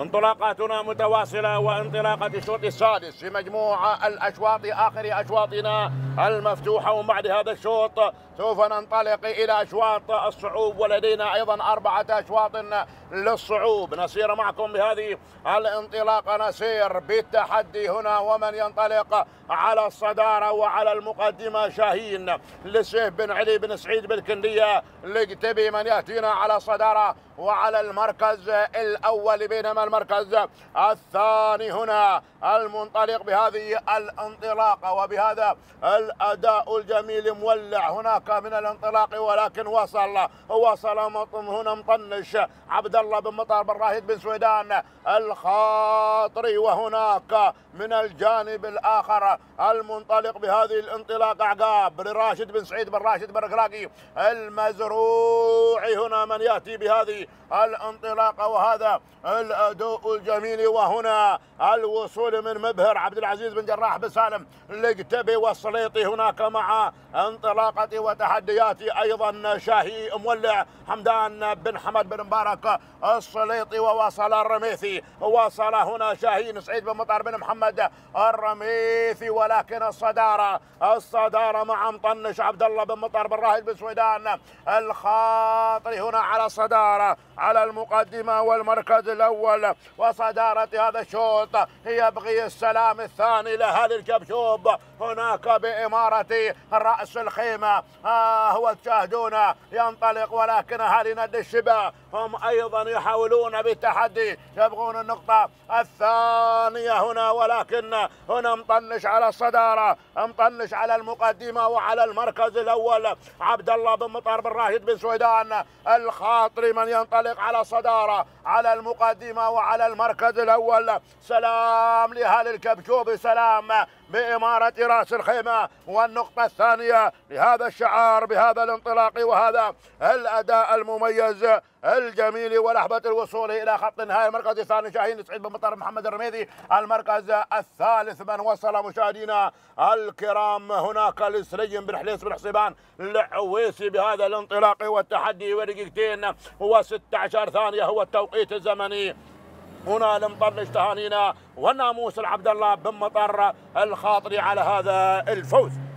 انطلاقاتنا متواصلة وانطلاقة الشوط السادس في مجموع الأشواط آخر أشواطنا المفتوحة وبعد هذا الشوط سوف ننطلق إلى أشواط الصعوب ولدينا أيضا أربعة أشواط للصعوب نسير معكم بهذه الانطلاقة نسير بالتحدي هنا ومن ينطلق على الصدارة وعلى المقدمة شاهين للشيخ بن علي بن سعيد بالكندية لقتبي من يأتينا على الصدارة وعلى المركز الأول بينما المركز الثاني هنا المنطلق بهذه الانطلاقة وبهذا الأداء الجميل مولع هناك من الانطلاق ولكن وصل وصل هنا مطنش عبد الله بن مطر بن راهد بن سويدان الخاطري وهناك من الجانب الآخر المنطلق بهذه الانطلاق عقاب لراشد بن سعيد بن راشد بن رقراقي المزروعي هنا من يأتي بهذه الانطلاقه وهذا الاداء الجميل وهنا الوصول من مبهر عبد العزيز بن جراح بن سالم لقتبي والسليطي هناك مع انطلاقه وتحدياتي ايضا شاهي مولع حمدان بن حمد بن مبارك السليطي وواصل الرميثي وواصل هنا شاهين سعيد بن مطر بن محمد الرميثي ولكن الصداره الصداره مع مطنش عبد الله بن مطر بن راهد بن سويدان الخاطري هنا على الصداره على المقدمة والمركز الأول وصدارة هذا الشوط هي بغي السلام الثاني لأهالي الكبشوب هناك بإمارة رأس الخيمة ها آه، هو تشاهدون ينطلق ولكن أهالي نادي الشبا هم أيضا يحاولون بالتحدي يبغون النقطة الثانية هنا ولكن هنا مطنش على الصدارة مطنش على المقدمة وعلى المركز الأول عبد الله بن مطر بن راشد بن سويدان الخاطري من ينطلق على الصدارة على المقدمة وعلى المركز الأول سلام لهالي الكبشوبي سلام بإمارة رأس الخيمة والنقطة الثانية لهذا الشعار بهذا الانطلاق وهذا الأداء المميز الجميل ولحظة الوصول إلى خط النهائي المركز الثاني شاهين سعيد بن مطر محمد الرميدي المركز الثالث من وصل مشاهدينا الكرام هناك لسليم بن حليس بن حصيبان العويسي بهذا الانطلاق والتحدي ودقيقتين و16 ثانية هو التوقيت الزمني هنا لم تهانينا والناموس العبد الله بن مطر الخاطري على هذا الفوز